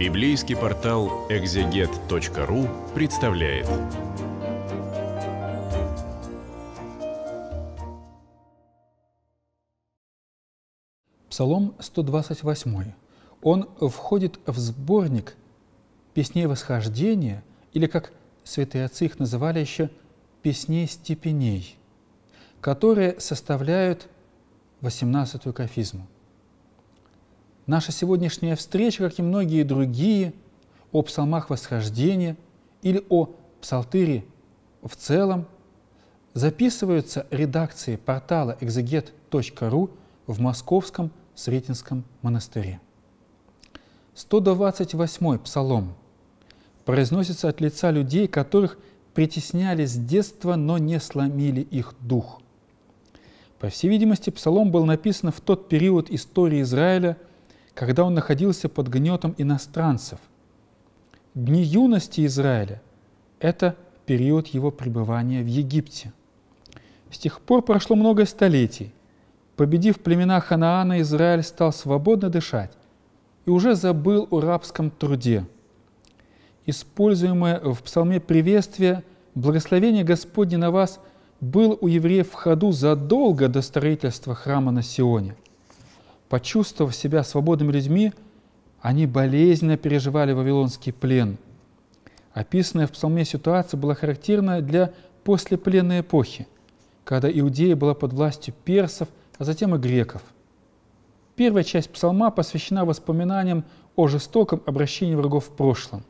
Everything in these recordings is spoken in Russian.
Библейский портал экзегет.ру представляет. Псалом 128. Он входит в сборник песней восхождения, или, как святые отцы их называли еще, песней степеней, которые составляют 18-ю кафизму – Наша сегодняшняя встреча, как и многие другие, о псалмах восхождения или о псалтыре в целом, записываются редакции портала exeget.ru в Московском Сретенском монастыре. 128-й псалом произносится от лица людей, которых притесняли с детства, но не сломили их дух. По всей видимости, псалом был написан в тот период истории Израиля – когда он находился под гнетом иностранцев. Дни юности Израиля – это период его пребывания в Египте. С тех пор прошло много столетий. Победив племена Ханаана, Израиль стал свободно дышать и уже забыл о рабском труде. Используемое в псалме приветствие «Благословение Господне на вас» был у евреев в ходу задолго до строительства храма на Сионе – почувствовав себя свободными людьми, они болезненно переживали вавилонский плен. Описанная в псалме ситуация была характерна для послепленной эпохи, когда Иудея была под властью персов, а затем и греков. Первая часть псалма посвящена воспоминаниям о жестоком обращении врагов в прошлом.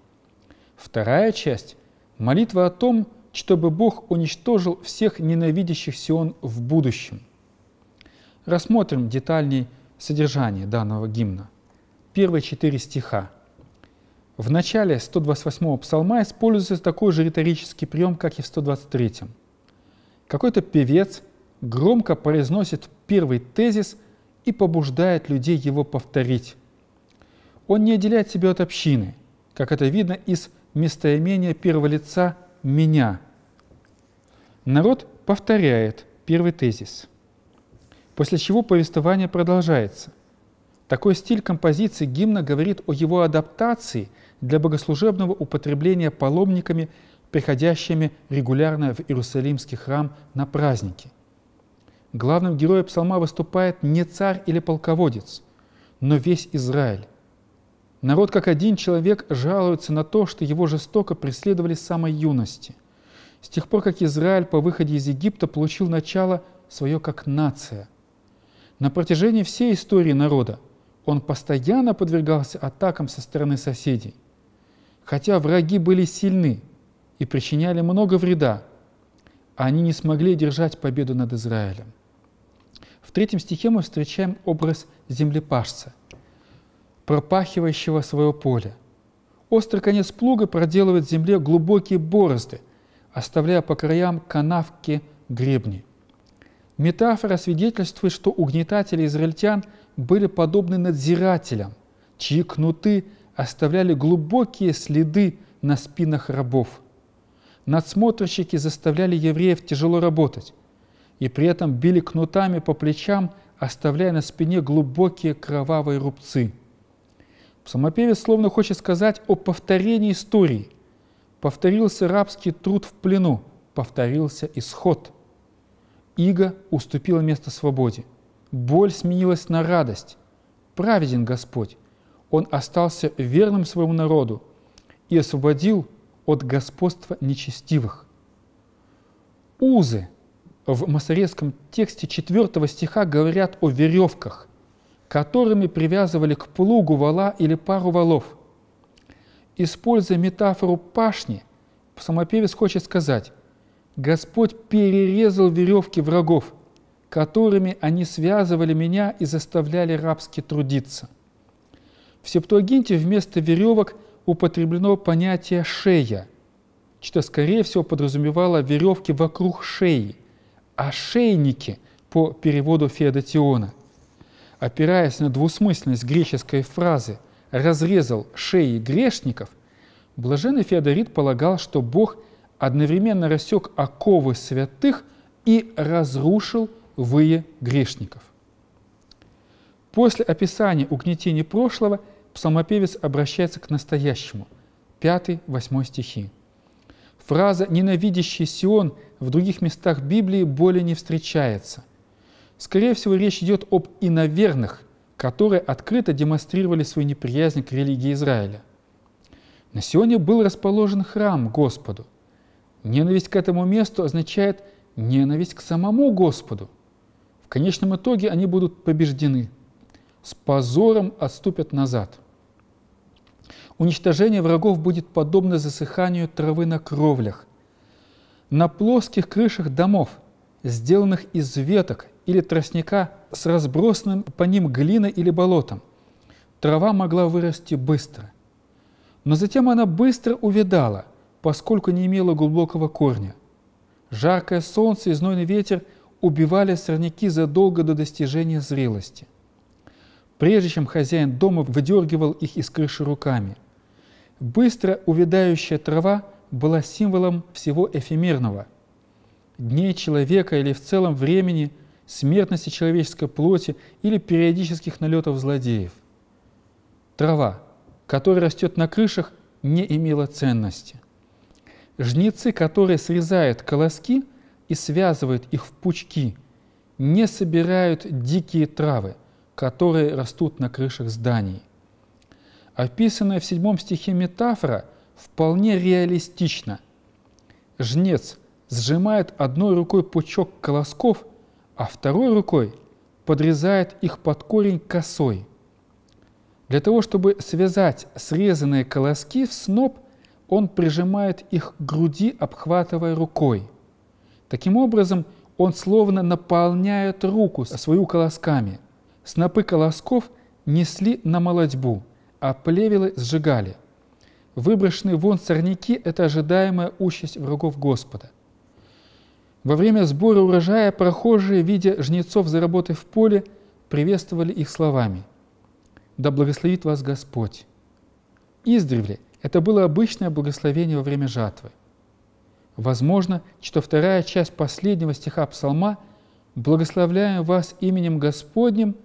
Вторая часть – молитва о том, чтобы Бог уничтожил всех ненавидящих Сион в будущем. Рассмотрим детальней – содержание данного гимна. Первые четыре стиха. В начале 128-го псалма используется такой же риторический прием, как и в 123-м. Какой-то певец громко произносит первый тезис и побуждает людей его повторить. Он не отделяет себя от общины, как это видно из местоимения первого лица «меня». Народ повторяет первый тезис – после чего повествование продолжается. Такой стиль композиции гимна говорит о его адаптации для богослужебного употребления паломниками, приходящими регулярно в Иерусалимский храм на праздники. Главным героем псалма выступает не царь или полководец, но весь Израиль. Народ как один человек жалуется на то, что его жестоко преследовали с самой юности. С тех пор, как Израиль по выходе из Египта получил начало свое как нация – на протяжении всей истории народа он постоянно подвергался атакам со стороны соседей. Хотя враги были сильны и причиняли много вреда, они не смогли держать победу над Израилем. В третьем стихе мы встречаем образ землепашца, пропахивающего свое поле. Острый конец плуга проделывает в земле глубокие борозды, оставляя по краям канавки гребни. Метафора свидетельствует, что угнетатели израильтян были подобны надзирателям, чьи кнуты оставляли глубокие следы на спинах рабов. Надсмотрщики заставляли евреев тяжело работать и при этом били кнутами по плечам, оставляя на спине глубокие кровавые рубцы. Псалмопевец словно хочет сказать о повторении истории. Повторился рабский труд в плену, повторился исход – иго уступила место свободе. Боль сменилась на радость. Праведен Господь. Он остался верным своему народу и освободил от господства нечестивых. Узы в масорецком тексте 4 стиха говорят о веревках, которыми привязывали к плугу вала или пару валов. Используя метафору пашни, самопевец хочет сказать, Господь перерезал веревки врагов, которыми они связывали меня и заставляли рабски трудиться. В Септуагинте вместо веревок употреблено понятие «шея», что, скорее всего, подразумевало веревки вокруг шеи, а шейники по переводу Феодотиона. Опираясь на двусмысленность греческой фразы «разрезал шеи грешников», блаженный Феодорит полагал, что Бог – одновременно рассек оковы святых и разрушил вые грешников. После описания угнетения прошлого псалмопевец обращается к настоящему, 5-8 стихи. Фраза «ненавидящий Сион» в других местах Библии более не встречается. Скорее всего, речь идет об иноверных, которые открыто демонстрировали свою неприязнь к религии Израиля. На Сионе был расположен храм Господу – Ненависть к этому месту означает ненависть к самому Господу. В конечном итоге они будут побеждены, с позором отступят назад. Уничтожение врагов будет подобно засыханию травы на кровлях, на плоских крышах домов, сделанных из веток или тростника с разбросанным по ним глиной или болотом. Трава могла вырасти быстро. Но затем она быстро увядала, поскольку не имела глубокого корня. Жаркое солнце и знойный ветер убивали сорняки задолго до достижения зрелости. Прежде чем хозяин дома выдергивал их из крыши руками. Быстро увядающая трава была символом всего эфемерного. Дней человека или в целом времени, смертности человеческой плоти или периодических налетов злодеев. Трава, которая растет на крышах, не имела ценности – Жнецы, которые срезают колоски и связывают их в пучки, не собирают дикие травы, которые растут на крышах зданий. Описанная в седьмом стихе метафора вполне реалистична. Жнец сжимает одной рукой пучок колосков, а второй рукой подрезает их под корень косой. Для того, чтобы связать срезанные колоски в сноп – он прижимает их к груди, обхватывая рукой. Таким образом, он словно наполняет руку свою колосками. Снопы колосков несли на молодьбу, а плевелы сжигали. Выброшенные вон сорняки – это ожидаемая участь врагов Господа. Во время сбора урожая прохожие, видя жнецов за работой в поле, приветствовали их словами. «Да благословит вас Господь!» Издревле – это было обычное благословение во время жатвы. Возможно, что вторая часть последнего стиха псалма «Благословляем вас именем Господним»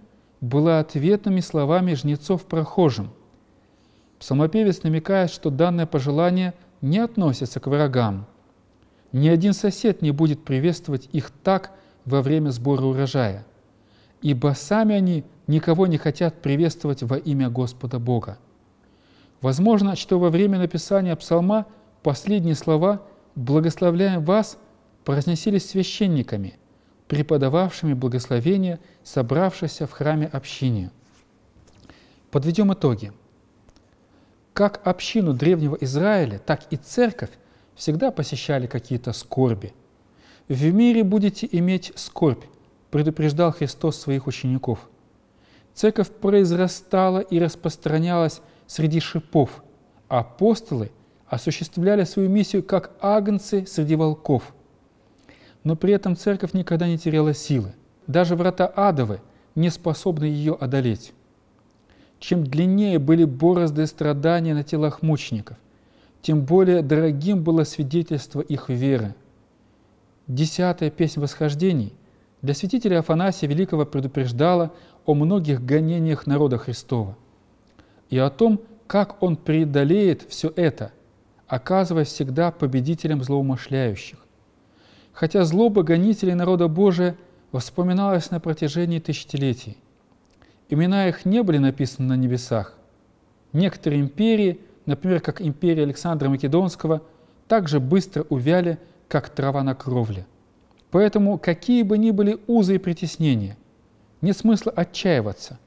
была ответными словами жнецов прохожим. Псалмопевец намекает, что данное пожелание не относится к врагам. Ни один сосед не будет приветствовать их так во время сбора урожая, ибо сами они никого не хотят приветствовать во имя Господа Бога. Возможно, что во время написания псалма последние слова «благословляем вас» произносились священниками, преподававшими благословение, собравшихся в храме общине. Подведем итоги. Как общину древнего Израиля, так и церковь всегда посещали какие-то скорби. «В мире будете иметь скорбь», предупреждал Христос своих учеников. Церковь произрастала и распространялась среди шипов, апостолы осуществляли свою миссию как агнцы среди волков. Но при этом церковь никогда не теряла силы. Даже врата адовы не способны ее одолеть. Чем длиннее были борозды и страдания на телах мучеников, тем более дорогим было свидетельство их веры. Десятая песнь восхождений для святителя Афанасия Великого предупреждала о многих гонениях народа Христова – и о том, как он преодолеет все это, оказываясь всегда победителем злоумышляющих. Хотя злоба гонителей народа Божия воспоминалась на протяжении тысячелетий. Имена их не были написаны на небесах. Некоторые империи, например, как империя Александра Македонского, также быстро увяли, как трава на кровле. Поэтому, какие бы ни были узы и притеснения, нет смысла отчаиваться –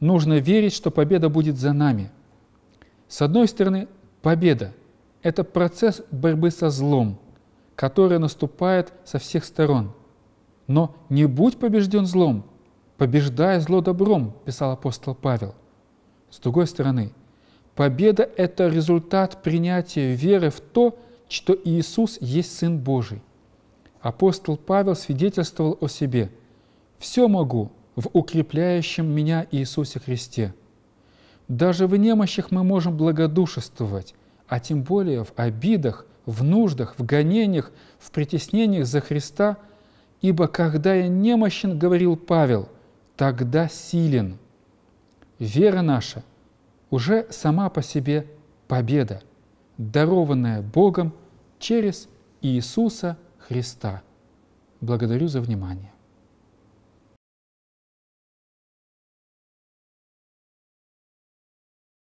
нужно верить, что победа будет за нами. С одной стороны, победа – это процесс борьбы со злом, который наступает со всех сторон. Но не будь побежден злом, побеждая зло добром, писал апостол Павел. С другой стороны, победа – это результат принятия веры в то, что Иисус есть Сын Божий. Апостол Павел свидетельствовал о себе. «Все могу в укрепляющем меня Иисусе Христе. Даже в немощах мы можем благодушествовать, а тем более в обидах, в нуждах, в гонениях, в притеснениях за Христа, ибо когда я немощен, говорил Павел, тогда силен. Вера наша уже сама по себе победа, дарованная Богом через Иисуса Христа. Благодарю за внимание.